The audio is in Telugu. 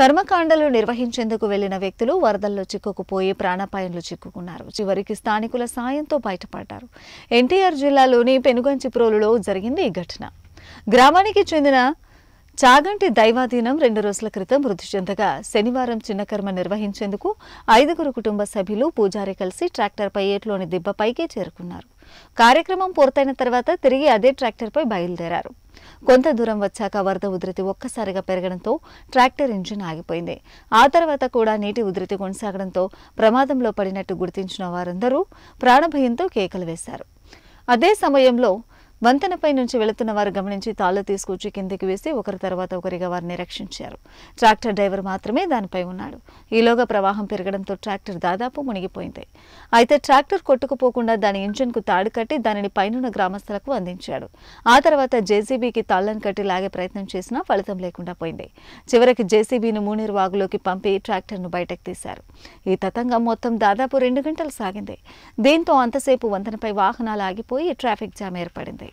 కర్మకాండలు నిర్వహించేందుకు వెళ్లిన వ్యక్తులు వరదల్లో చిక్కుకుపోయి ప్రాణాపాయంలో చిక్కుకున్నారు చివరికి స్థానికుల సాయంతో బయటపడ్డారు ఎన్టీఆర్ జిల్లాలోని పెనుగంచిప్రోలులో జరిగింది ఈ ఘటన గ్రామానికి చెందిన చాగంటి దైవాధీనం రెండు రోజుల క్రితం మృతి చెందగా శనివారం చిన్న కర్మ నిర్వహించేందుకు ఐదుగురు కుటుంబ సభ్యులు పూజారి కలిసి ట్రాక్టర్పై ఏట్లోని దిబ్బపైకి చేరుకున్నారు కార్యక్రమం పూర్తయిన తర్వాత తిరిగి అదే ట్రాక్టర్పై బయలుదేరారు కొంత దూరం వచ్చాక వరద ఉధృతి ఒక్కసారిగా పెరగడంతో ట్రాక్టర్ ఇంజిన్ ఆగిపోయింది ఆ తర్వాత కూడా నీటి ఉధృతి కొనసాగడంతో ప్రమాదంలో పడినట్టు గుర్తించిన వారందరూ ప్రాణభయంతో కేకలు వేశారు అదే సమయంలో వంతెనపై నుంచి వెళుతున్న వారు గమనించి తాళ్లు తీసుకొచ్చి కిందికి వేసి ఒకరి తర్వాత ఒకరిగా వారిని రక్షించారు ట్రాక్టర్ డ్రైవర్ మాత్రమే దానిపై ఉన్నాడు ఈలోగా ప్రవాహం పెరగడంతో ట్రాక్టర్ దాదాపు మునిగిపోయింది అయితే ట్రాక్టర్ కొట్టుకుపోకుండా దాని ఇంజిన్కు తాడు కట్టి దానిని పైనున్న గ్రామస్తులకు అందించాడు ఆ తర్వాత జేసీబీకి తాళ్లను కట్టి లాగే ప్రయత్నం చేసినా ఫలితం లేకుండా పోయింది చివరికి జేసీబీని మూనేరు వాగులోకి పంపి ట్రాక్టర్ను బయటకు తీశారు ఈ తతంగం మొత్తం దాదాపు రెండు గంటలు సాగింది దీంతో అంతసేపు వంతెనపై వాహనాలు ఆగిపోయి ట్రాఫిక్ జామ్ ఏర్పడింది